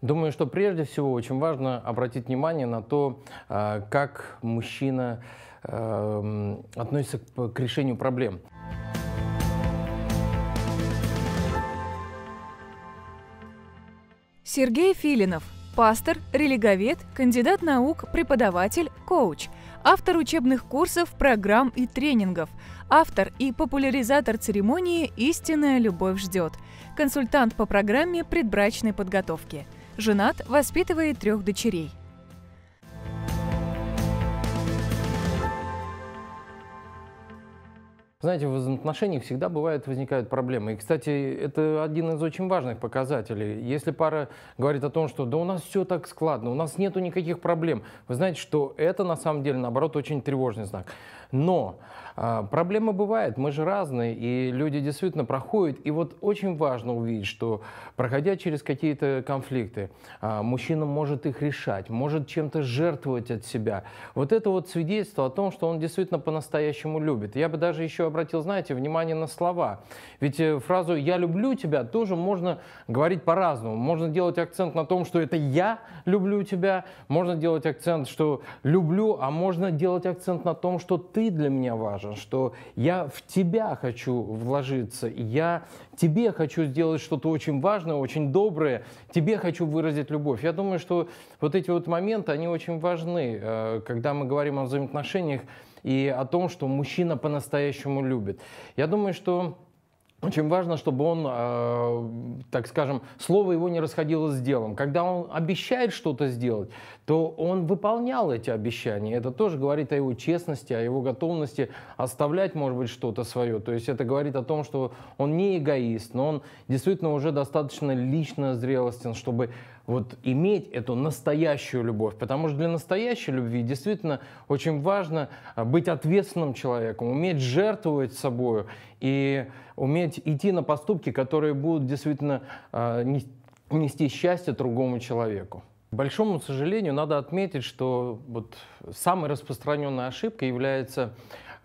Думаю, что прежде всего очень важно обратить внимание на то, э, как мужчина эм, относится к решению проблем. Сергей Филинов, пастор, религовед, кандидат наук, преподаватель, коуч, автор учебных курсов, программ и тренингов, автор и популяризатор церемонии «Истинная любовь ждет», консультант по программе предбрачной подготовки – женат, воспитывает трех дочерей. Знаете, в отношениях всегда бывают, возникают проблемы. И, кстати, это один из очень важных показателей. Если пара говорит о том, что да у нас все так складно, у нас нету никаких проблем, вы знаете, что это на самом деле, наоборот, очень тревожный знак. Но а, проблемы бывают, мы же разные, и люди действительно проходят. И вот очень важно увидеть, что проходя через какие-то конфликты, а, мужчина может их решать, может чем-то жертвовать от себя. Вот это вот свидетельство о том, что он действительно по-настоящему любит. Я бы даже еще обратил, знаете, внимание на слова. Ведь э, фразу «я люблю тебя» тоже можно говорить по-разному. Можно делать акцент на том, что это «я люблю тебя», можно делать акцент, что «люблю», а можно делать акцент на том, что «ты ты для меня важен, что я в тебя хочу вложиться, я тебе хочу сделать что-то очень важное, очень доброе, тебе хочу выразить любовь. Я думаю, что вот эти вот моменты, они очень важны, э, когда мы говорим о взаимоотношениях и о том, что мужчина по-настоящему любит. Я думаю, что очень важно, чтобы он, э, так скажем, слово его не расходилось с делом. Когда он обещает что-то сделать, то он выполнял эти обещания. Это тоже говорит о его честности, о его готовности оставлять, может быть, что-то свое. То есть это говорит о том, что он не эгоист, но он действительно уже достаточно лично зрелостен, чтобы вот иметь эту настоящую любовь. Потому что для настоящей любви действительно очень важно а, быть ответственным человеком, уметь жертвовать собой и уметь идти на поступки, которые будут действительно а, нести счастье другому человеку. К большому сожалению, надо отметить, что вот самой распространенной ошибкой является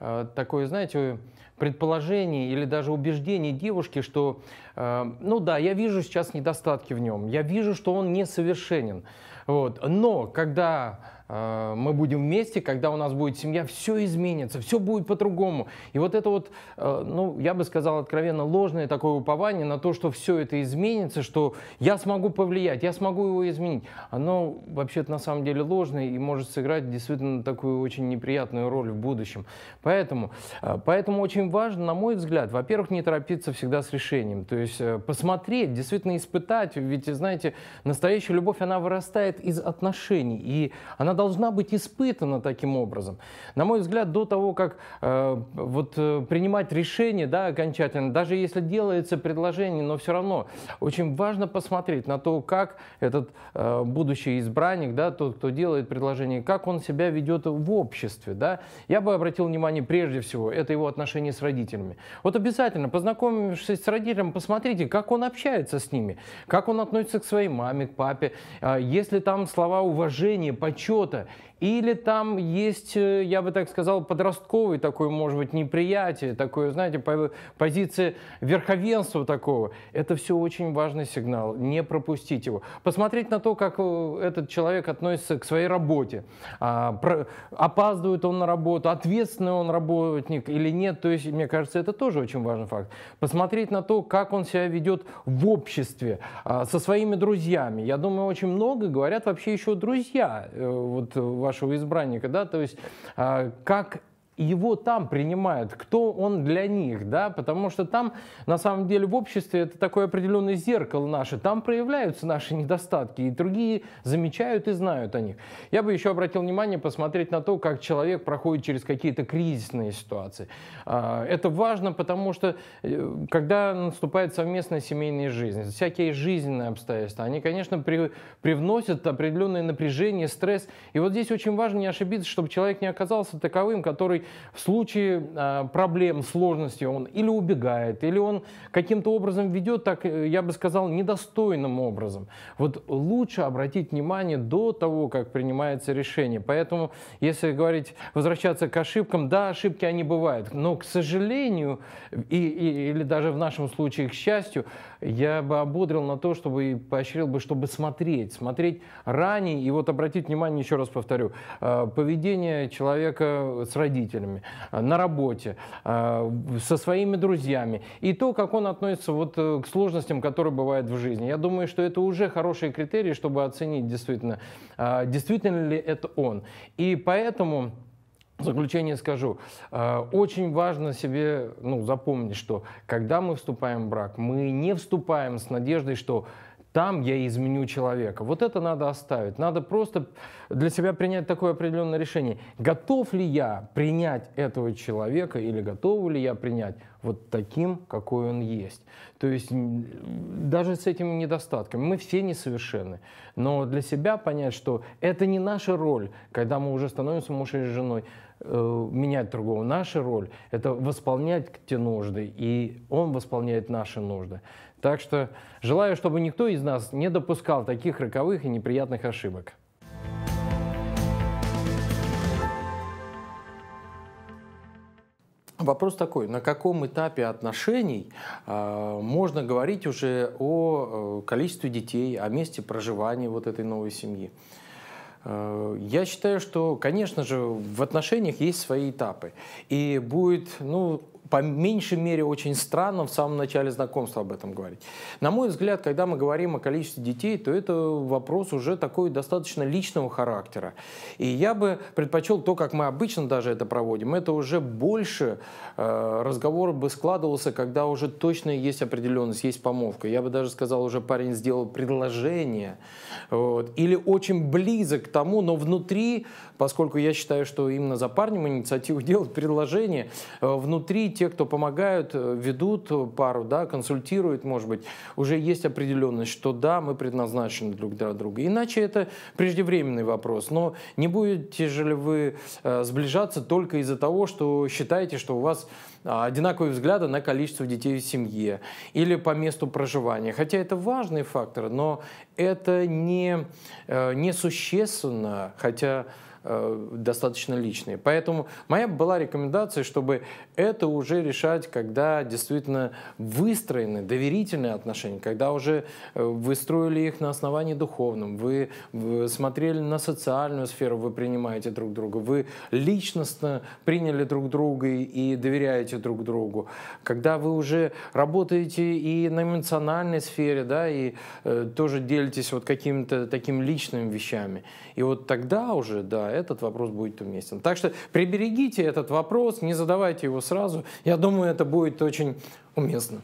Э, такое, знаете, предположение или даже убеждение девушки, что, э, ну да, я вижу сейчас недостатки в нем, я вижу, что он несовершенен. Вот. Но когда Э, мы будем вместе, когда у нас будет семья, все изменится, все будет по-другому. И вот это вот, э, ну, я бы сказал откровенно, ложное такое упование на то, что все это изменится, что я смогу повлиять, я смогу его изменить, оно вообще-то на самом деле ложное и может сыграть действительно такую очень неприятную роль в будущем. Поэтому, э, поэтому очень важно, на мой взгляд, во-первых, не торопиться всегда с решением, то есть посмотреть, действительно испытать, ведь, знаете, настоящая любовь, она вырастает из отношений, и она должна должна быть испытана таким образом. На мой взгляд, до того, как э, вот, э, принимать решение да, окончательно, даже если делается предложение, но все равно очень важно посмотреть на то, как этот э, будущий избранник, да, тот, кто делает предложение, как он себя ведет в обществе. Да? Я бы обратил внимание прежде всего, это его отношения с родителями. Вот обязательно, познакомившись с родителем, посмотрите, как он общается с ними, как он относится к своей маме, к папе. А если там слова уважения, почет, होता है Или там есть, э, я бы так сказал, подростковый такой, может быть, неприятие, такое, знаете, позиция верховенства такого. Это все очень важный сигнал, не пропустить его. Посмотреть на то, как э, этот человек относится к своей работе. А, опаздывает он на работу, ответственный он работник или нет. То есть, мне кажется, это тоже очень важный факт. Посмотреть на то, как он себя ведет в обществе, а, со своими друзьями. Я думаю, очень много говорят вообще еще друзья. Э, вот вашего избранника, да, то есть а, как его там принимают, кто он для них, да, потому что там, на самом деле, в обществе это такое определенное зеркало наше, там проявляются наши недостатки, и другие замечают и знают о них. Я бы еще обратил внимание посмотреть на то, как человек проходит через какие-то кризисные ситуации. А, это важно, потому что, э, когда наступает совместная семейная жизнь, всякие жизненные обстоятельства, они, конечно, при, привносят определенное напряжение, стресс, и вот здесь очень важно не ошибиться, чтобы человек не оказался таковым, который в случае а, проблем, сложностей он или убегает, или он каким-то образом ведет, так э, я бы сказал, недостойным образом. Вот лучше обратить внимание до того, как принимается решение. Поэтому, если говорить, возвращаться к ошибкам, да, ошибки они бывают, но, к сожалению, и, и, или даже в нашем случае, к счастью, я бы ободрил на то, чтобы и поощрил бы, чтобы смотреть, смотреть ранее и вот обратить внимание, еще раз повторю, а, поведение человека с родителями родителями, э, на работе, э, со своими друзьями, и то, как он относится вот э, к сложностям, которые бывают в жизни. Я думаю, что это уже хорошие критерии, чтобы оценить действительно, действительно ли это он. И поэтому... В заключение скажу, очень важно себе ну, запомнить, что когда мы вступаем в брак, мы не вступаем с надеждой, что там я изменю человека. Вот это надо оставить. Надо просто для себя принять такое определенное решение. Готов ли я принять этого человека или готов ли я принять вот таким, какой он есть. То есть даже с этими недостатками. Мы все несовершенны. Но для себя понять, что это не наша роль, когда мы уже становимся мужем и женой, э, менять другого. Наша роль — это восполнять те нужды, и он восполняет наши нужды. Так что желаю, чтобы никто из нас не допускал таких роковых и неприятных ошибок. Вопрос такой, на каком этапе отношений э, можно говорить уже о э, количестве детей, о месте проживания вот этой новой семьи? Э, я считаю, что, конечно же, в отношениях есть свои этапы. И будет, ну, по меньшей мере очень странно в самом начале знакомства об этом говорить. На мой взгляд, когда мы говорим о количестве детей, то это вопрос уже такой достаточно личного характера. И я бы предпочел то, как мы обычно даже это проводим, это уже больше э, разговор бы складывался, когда уже точно есть определенность, есть помолвка. Я бы даже сказал, уже парень сделал предложение. Вот, или очень близок тому, но внутри, поскольку я считаю, что именно за парнем инициативу делают предложение, э, внутри те, кто помогают, э, ведут пару, да, консультируют, может быть, уже есть определенность, что да, мы предназначены друг для друга. Иначе это преждевременный вопрос. Но не будете же ли вы э, сближаться только из-за того, что считаете, что у вас а, одинаковые взгляды на количество детей в семье или по месту проживания. Хотя это важный фактор, но это не, э, не существенно, хотя э, достаточно личные. Поэтому моя была рекомендация, чтобы это уже решать, когда действительно выстроены доверительные отношения, когда уже э, вы строили их на основании духовном, вы, вы смотрели на социальную сферу, вы принимаете друг друга, вы личностно приняли друг друга и доверяете друг другу, когда вы уже работаете и на эмоциональной сфере, да, и э, тоже делитесь вот какими-то такими личными вещами. И вот тогда уже, да, этот вопрос будет уместен. Так что приберегите этот вопрос, не задавайте его сразу. Я думаю, это будет очень уместно.